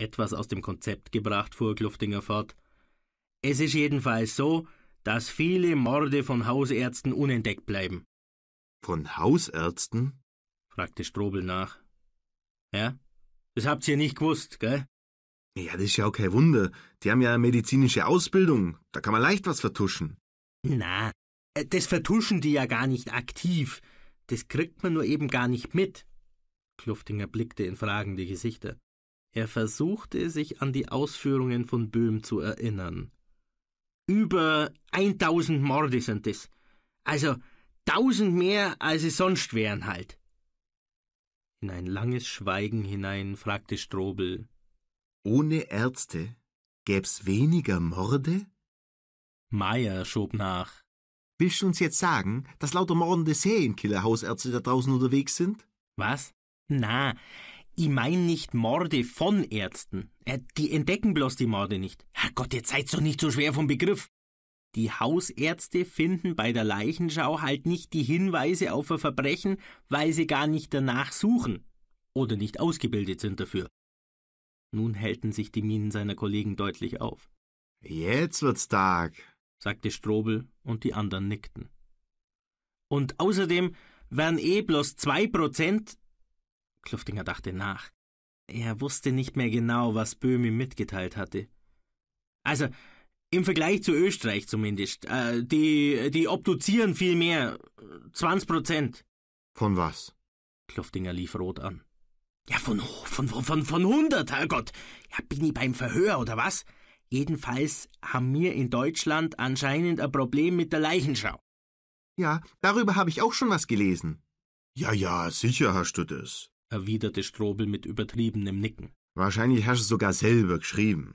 etwas aus dem Konzept gebracht, fuhr Kluftinger fort. Es ist jedenfalls so, dass viele Morde von Hausärzten unentdeckt bleiben. Von Hausärzten? fragte Strobel nach. Ja? Das habt ihr nicht gewusst, gell? Ja, das ist ja auch kein Wunder. Die haben ja eine medizinische Ausbildung. Da kann man leicht was vertuschen. Na, äh, das vertuschen die ja gar nicht aktiv. Das kriegt man nur eben gar nicht mit. Kluftinger blickte in fragende Gesichter. Er versuchte sich an die Ausführungen von Böhm zu erinnern. Über 1000 Morde sind es. Also 1000 mehr, als es sonst wären halt. In ein langes Schweigen hinein fragte Strobel. Ohne Ärzte gäb's weniger Morde? Meier schob nach. Willst du uns jetzt sagen, dass lauter mordende Serienkiller-Hausärzte da draußen unterwegs sind? Was? Na, ich mein nicht Morde von Ärzten. Äh, die entdecken bloß die Morde nicht. Herrgott, jetzt seid's doch nicht so schwer vom Begriff. Die Hausärzte finden bei der Leichenschau halt nicht die Hinweise auf ein Verbrechen, weil sie gar nicht danach suchen oder nicht ausgebildet sind dafür. Nun hellten sich die Minen seiner Kollegen deutlich auf. Jetzt wird's Tag, sagte Strobel und die anderen nickten. Und außerdem wären eh bloß zwei Prozent Klüftinger dachte nach. Er wusste nicht mehr genau, was Böhm ihm mitgeteilt hatte. Also, im Vergleich zu Österreich zumindest. Äh, die, die obduzieren viel mehr. 20 Prozent. Von was? Klüftinger lief rot an. Ja, von, von, von, von 100, Herrgott. Ja, bin ich beim Verhör oder was? Jedenfalls haben wir in Deutschland anscheinend ein Problem mit der Leichenschau. Ja, darüber habe ich auch schon was gelesen. Ja, ja, sicher hast du das erwiderte Strobel mit übertriebenem Nicken. Wahrscheinlich hast du sogar selber geschrieben.